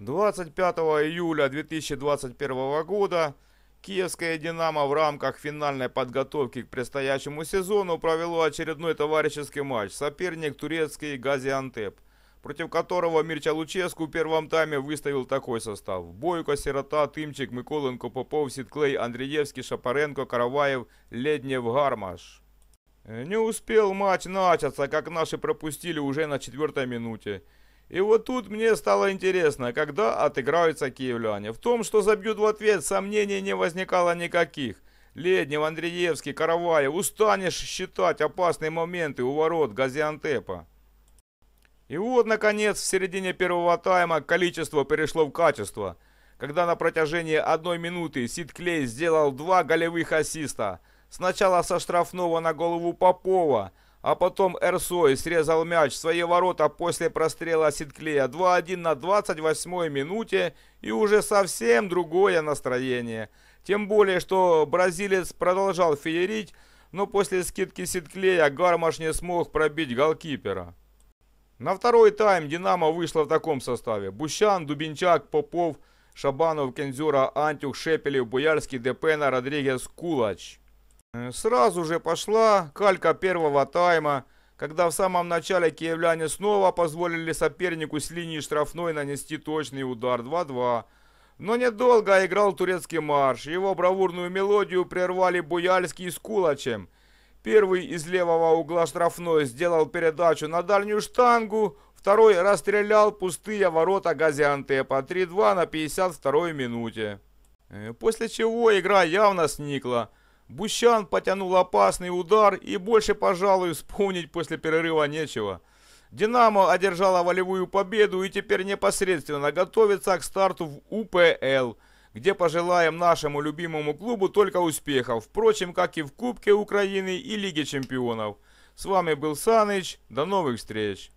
25 июля 2021 года Киевское «Динамо» в рамках финальной подготовки к предстоящему сезону провело очередной товарищеский матч. Соперник турецкий «Газиантеп», против которого Мирча Луческу в первом тайме выставил такой состав. Бойко, Сирота, Тымчик, Миколенко, Попов, Ситклей, Андреевский, Шапаренко, Караваев, Леднев, Гармаш. Не успел матч начаться, как наши пропустили уже на четвертой минуте. И вот тут мне стало интересно, когда отыграются киевляне. В том, что забьют в ответ, сомнений не возникало никаких. Леднев, Андреевский, Караваев, устанешь считать опасные моменты у ворот Газиантепа. И вот, наконец, в середине первого тайма количество перешло в качество, когда на протяжении одной минуты Сид Клей сделал два голевых ассиста. Сначала со штрафного на голову Попова – а потом Эрсой срезал мяч в свои ворота после прострела Сидклея 2-1 на 28-й минуте и уже совсем другое настроение. Тем более, что бразилец продолжал феерить, но после скидки Сидклея Гармаш не смог пробить голкипера. На второй тайм «Динамо» вышло в таком составе. Бущан, Дубинчак, Попов, Шабанов, Кензюра, Антюх, Шепелев, Буярский, Депена, Родригес, Кулач. Э, сразу же пошла калька первого тайма, когда в самом начале киевляне снова позволили сопернику с линии штрафной нанести точный удар 2-2. Но недолго играл турецкий марш. Его бравурную мелодию прервали Буяльский с Кулачем. Первый из левого угла штрафной сделал передачу на дальнюю штангу, второй расстрелял пустые ворота Газиантепа 3-2 на 52-й минуте. Э, после чего игра явно сникла. Бущан потянул опасный удар и больше, пожалуй, вспомнить после перерыва нечего. «Динамо» одержала волевую победу и теперь непосредственно готовится к старту в УПЛ, где пожелаем нашему любимому клубу только успехов, впрочем, как и в Кубке Украины и Лиге Чемпионов. С вами был Саныч, до новых встреч!